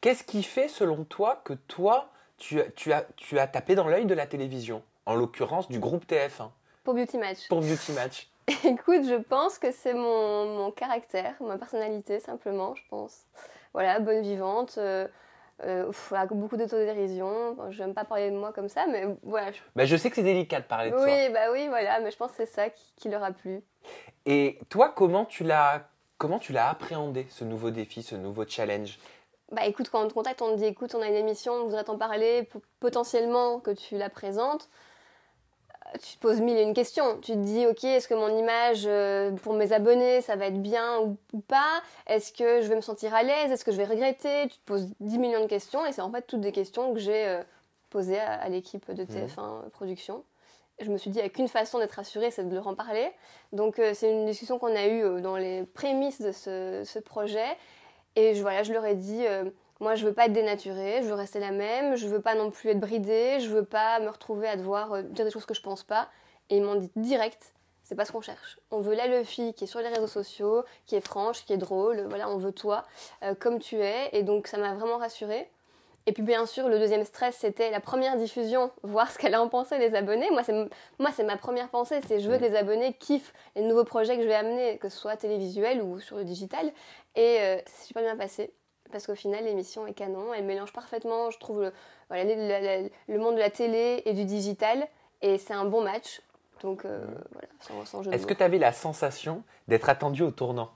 Qu'est-ce qui fait, selon toi, que toi, tu, tu, as, tu as tapé dans l'œil de la télévision En l'occurrence, du groupe TF1. Pour Beauty Match. Pour Beauty Match. Écoute, je pense que c'est mon, mon, caractère, ma personnalité, simplement, je pense. Voilà, bonne vivante. Euh, avec euh, beaucoup d'autodérision, je n'aime pas parler de moi comme ça, mais voilà. Je, je sais que c'est délicat de parler de oui, Oui, bah oui, voilà, mais je pense que c'est ça qui, qui leur a plu. Et toi, comment tu l'as comment tu l'as appréhendé ce nouveau défi, ce nouveau challenge bah, écoute, quand on te contacte, on te dit écoute, on a une émission, on voudrait t'en parler, potentiellement que tu la présentes. Euh, tu te poses mille et une questions. Tu te dis, ok, est-ce que mon image euh, pour mes abonnés, ça va être bien ou, pas Est-ce que je vais me sentir à l'aise Est-ce que je vais regretter Tu te poses 10 millions de questions et c'est en fait toutes des questions que j'ai euh, posées à, l'équipe de mmh. TF1 Production. Je me suis dit, il n'y a qu'une façon d'être assurée, c'est de leur en parler. Donc c'est une discussion qu'on a eue dans les prémices de ce projet et je, voilà, je leur ai dit, euh, moi je veux pas être dénaturée, je veux rester la même, je veux pas non plus être bridée, je veux pas me retrouver à devoir euh, dire des choses que je pense pas. Et ils m'ont dit direct, c'est pas ce qu'on cherche. On veut la Luffy qui est sur les réseaux sociaux, qui est franche, qui est drôle, voilà, on veut toi euh, comme tu es. Et donc ça m'a vraiment rassurée. Et puis bien sûr, le deuxième stress, c'était la première diffusion, voir ce qu'elle en pensait les abonnés. Moi, c'est moi, c'est ma première pensée, c'est je veux que les abonnés kiffent les nouveaux projets que je vais amener, que ce soit télévisuel ou sur le digital. Et euh, c'est super bien passé parce qu'au final l'émission est canon, elle mélange parfaitement, je trouve, le, le, monde de la télé et du digital, et c'est un bon match. Donc euh, mm. voilà, sans, Est-ce que tu avais la sensation d'être attendu au tournant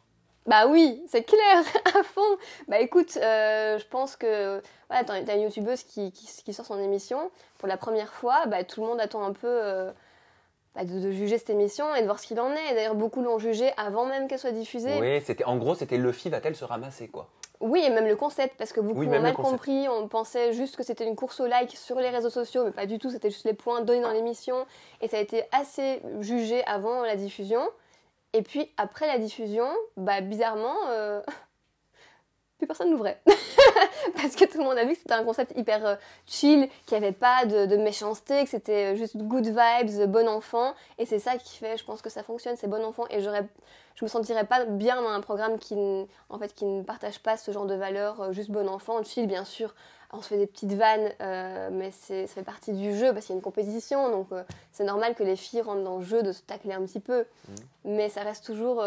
bah oui, c'est clair, à fond. Bah écoute, euh, je pense que voilà, t'as une youtubeuse qui, sort son émission pour la première fois, bah tout le monde attend un peu euh, bah, de, juger cette émission et de voir ce qu'il en est. D'ailleurs, beaucoup l'ont jugée avant même qu'elle soit diffusée. Oui, c'était en gros, c'était Luffy va-t-elle se ramasser quoi. Oui, et même le concept, parce que beaucoup ont mal compris, on pensait juste que c'était une course au like sur les réseaux sociaux, mais pas du tout, c'était juste les points donnés dans l'émission, et ça a été assez jugé avant la diffusion. Et puis après la diffusion, bah bizarrement, euh, plus personne n'ouvrait. Parce que tout le monde a vu que c'était un concept hyper euh, chill, qu'il n'y avait pas de, méchanceté, que c'était euh, juste good vibes, euh, bon enfant. Et c'est ça qui fait, je pense que ça fonctionne, c'est bon enfant. Et j'aurais, je me sentirais pas bien dans un programme qui, en fait, qui ne partage pas ce genre de valeurs, juste bon enfant, chill bien sûr. On se fait des petites vannes, mais ça fait partie du jeu parce qu'il y a une compétition, donc c'est normal que les filles rentrent dans le jeu de se tacler un petit peu. Mmh. Mais ça reste toujours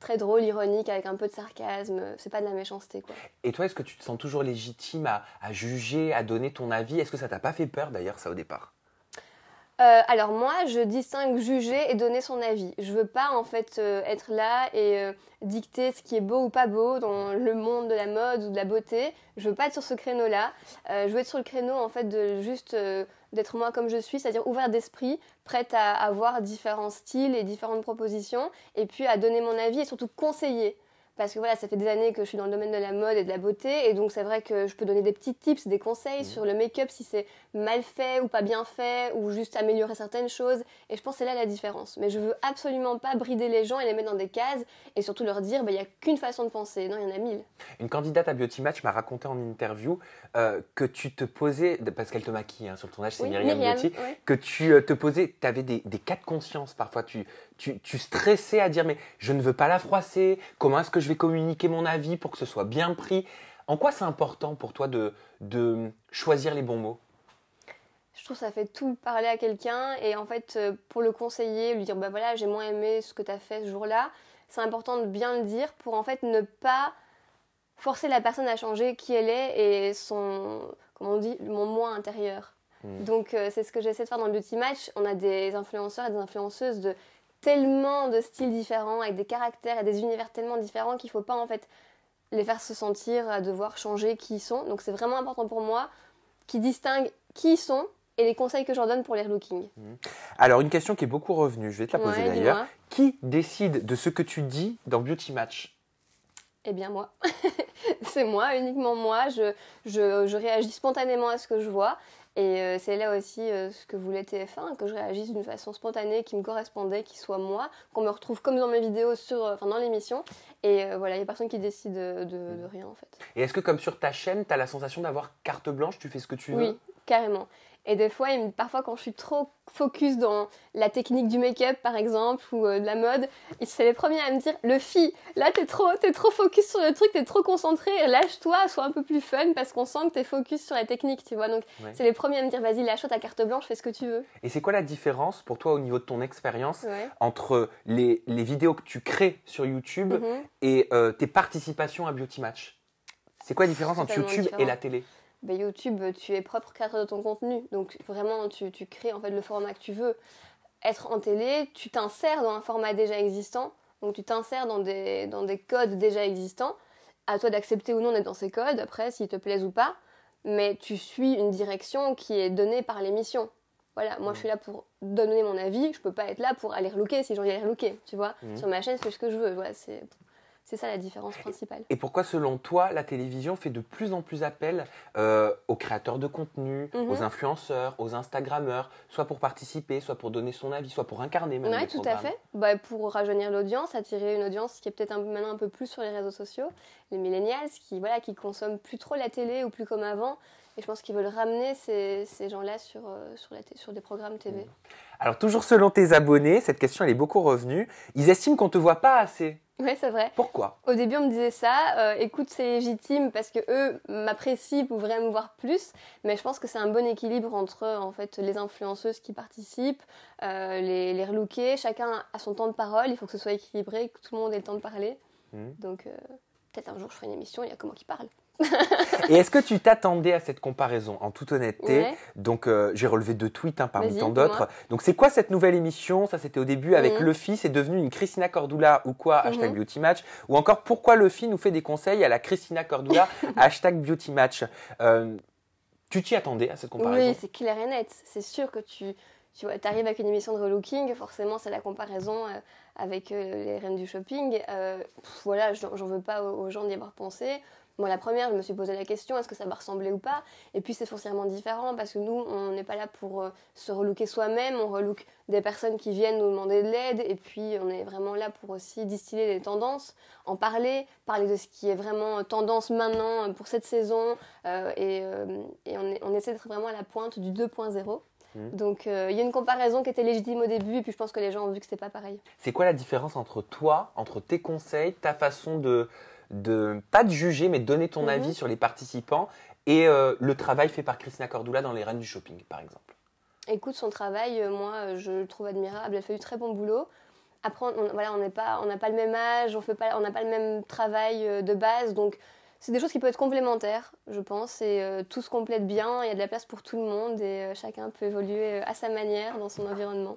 très drôle, ironique, avec un peu de sarcasme. Euh, c'est pas de la méchanceté, quoi. Et toi, est-ce que tu te sens toujours légitime à, à juger, à donner ton avis Est-ce que ça t'a pas fait peur, d'ailleurs, ça, au départ euh, alors moi, je distingue juger et donner son avis. Je veux pas en fait euh, être là et euh, dicter ce qui est beau ou pas beau dans le monde de la mode ou de la beauté. Je veux pas être sur ce créneau-là. je veux être sur le créneau en fait de juste d'être moi comme je suis, c'est-à-dire ouvert d'esprit, prête à avoir différents styles et différentes propositions, et puis à donner mon avis et surtout conseiller parce que voilà, ça fait des années que je suis dans le domaine de la mode et de la beauté, et donc c'est vrai que je peux donner des petits tips, des conseils mm. sur le make-up si c'est mal fait ou pas bien fait, ou juste améliorer certaines choses, et je pense que c'est là la différence. Mais je veux absolument pas brider les gens et les mettre dans des cases, et surtout leur dire, bah, il n'y a qu'une façon de penser, non, il y en a mille. Une candidate à Beauty Match m'a raconté en interview euh, que tu te posais, parce qu'elle te maquille hein, sur le tournage, c'est Myriam, Beauty, que tu euh, te posais, tu avais des, des cas de conscience parfois, tu, tu, stressais à dire mais je ne veux pas la froisser, comment est-ce que je vais communiquer mon avis pour que ce soit bien pris En quoi c'est important pour toi de, choisir les bons mots je trouve ça fait tout parler à quelqu'un et en fait euh, pour le conseiller, lui dire bah voilà j'ai moins aimé ce que tu as fait ce jour-là, c'est important de bien le dire pour en fait ne pas forcer la personne à changer qui elle est et son, comment on dit, mon moi intérieur. Mmh. Donc euh, c'est ce que j'essaie de faire dans le Beauty Match. On a des influenceurs et des influenceuses de tellement de styles différents, avec des caractères et des univers tellement différents qu'il ne faut pas en fait les faire se sentir à euh, devoir changer qui ils sont. Donc c'est vraiment important pour moi qu'ils distingue qui ils sont et les conseils que j'en donne pour les relooking. Mmh. Alors une question qui est beaucoup revenue, je vais te la poser d'ailleurs. Qui décide de ce que tu dis dans Beauty Match eh bien moi. c'est moi, uniquement moi. Je, je, réagis spontanément à ce que je vois. Et euh, c'est là aussi euh, ce que voulait TF1, que je réagisse d'une façon spontanée, qui me correspondait, qui soit moi, qu'on me retrouve comme dans mes vidéos, sur, euh, enfin dans l'émission. Et voilà, il n'y a personne qui décide de, mm. rien en fait. Et est-ce que comme sur ta chaîne, tu as la sensation d'avoir carte blanche, tu fais ce que tu veux carrément. Et des fois, parfois, quand je suis trop focus dans la technique du make-up, par exemple, ou euh, de la mode, c'est les premiers à me dire Le fi, là, t'es trop, es trop focus sur le truc, t'es trop concentré, lâche-toi, sois un peu plus fun, parce qu'on sent que t'es focus sur la technique, tu vois. Donc, c'est les premiers à me dire Vas-y, lâche-toi ta carte blanche, fais ce que tu veux. Et c'est quoi la différence pour toi, au niveau de ton expérience, entre les, vidéos que tu crées sur YouTube mhm. et euh, tes participations à Beauty Match C'est quoi la différence entre YouTube et la télé bah, YouTube, tu es propre créateur de ton contenu. Donc vraiment, tu, tu, crées en fait le format que tu veux. Être en télé, tu t'insères dans un format déjà existant. Donc tu t'insères dans des, dans des codes déjà existants. À toi d'accepter ou non d'être dans ces codes, après, s'ils te plaisent ou pas. Mais tu suis une direction qui est donnée par l'émission. Voilà, moi je suis là pour donner mon avis, je peux pas être là pour aller relooker si j'en ai d'aller relooker, tu vois. Mmh. Sur ma chaîne, c'est ce que je veux, voilà, c'est c'est ça la différence principale. Et, pourquoi, selon toi, la télévision fait de plus en plus appel euh, aux créateurs de contenu, mhm. aux influenceurs, aux Instagrammeurs, soit pour participer, soit pour donner son avis, soit pour incarner même Oui, tout à fait. Bah, pour rajeunir l'audience, attirer une audience qui est peut-être maintenant un peu plus sur les réseaux sociaux, les millennials qui, voilà, qui consomment plus trop la télé ou plus comme avant et je pense qu'ils veulent ramener ces, gens-là sur, euh, sur, des programmes TV. Mm. Alors, toujours selon tes abonnés, cette question elle est beaucoup revenue. Ils estiment qu'on ne te voit pas assez. Oui, c'est vrai. Pourquoi Au début, on me disait ça. Euh, écoute, c'est légitime parce que eux m'apprécient, pourraient me voir plus. Mais je pense que c'est un bon équilibre entre euh, en fait les influenceuses qui participent, les, les relookés. Chacun a son temps de parole. Il faut que ce soit équilibré, que tout le monde ait le temps de parler. Mm. Donc, peut-être un jour, je ferai une émission. Il y a comment qui parle. Et est-ce que tu t'attendais à cette comparaison, en toute honnêteté Donc, euh, j'ai relevé deux tweets hein, parmi tant d'autres. Donc, c'est quoi cette nouvelle émission Ça, c'était au début avec mhm. Luffy. C'est devenu une Christina Cordula ou quoi mhm. Hashtag Beauty Match. Ou encore, pourquoi Luffy nous fait des conseils à la Christina Cordula Hashtag Beauty Match. Euh, tu t'y attendais à cette comparaison Oui, c'est clair et net. C'est sûr que tu, tu vois, arrives avec une émission de relooking. Forcément, c'est la comparaison euh, avec les reines du shopping. voilà, j'en veux pas aux gens d'y avoir pensé moi, la première, je me suis posé la question, est-ce que ça va ressembler ou pas Et puis, c'est forcément différent parce que nous, on n'est pas là pour euh, se relooker soi-même, on relook des personnes qui viennent nous demander de l'aide et puis on est vraiment là pour aussi distiller des tendances, en parler, parler de ce qui est vraiment euh, tendance maintenant euh, pour cette saison et, et, on, essaie d'être vraiment à la pointe du 2.0. Mmh. Donc il y a une comparaison qui était légitime au début et puis je pense que les gens ont vu que c'était pas pareil. C'est quoi la différence entre toi, entre tes conseils, ta façon de de pas de juger, mais donner ton avis mhm. sur les participants et euh, le travail fait par Christina Cordula dans les reines du shopping, par exemple. Écoute, son travail, euh, moi, euh, je le trouve admirable. Elle fait du très bon boulot. Après, on voilà, n'a n'est pas, on pas le même âge, on n'a pas le même travail de base, donc c'est des choses qui peuvent être complémentaires, je pense, et tout se complète bien, il y a de la place pour tout le monde, et chacun peut évoluer à sa manière dans son environnement.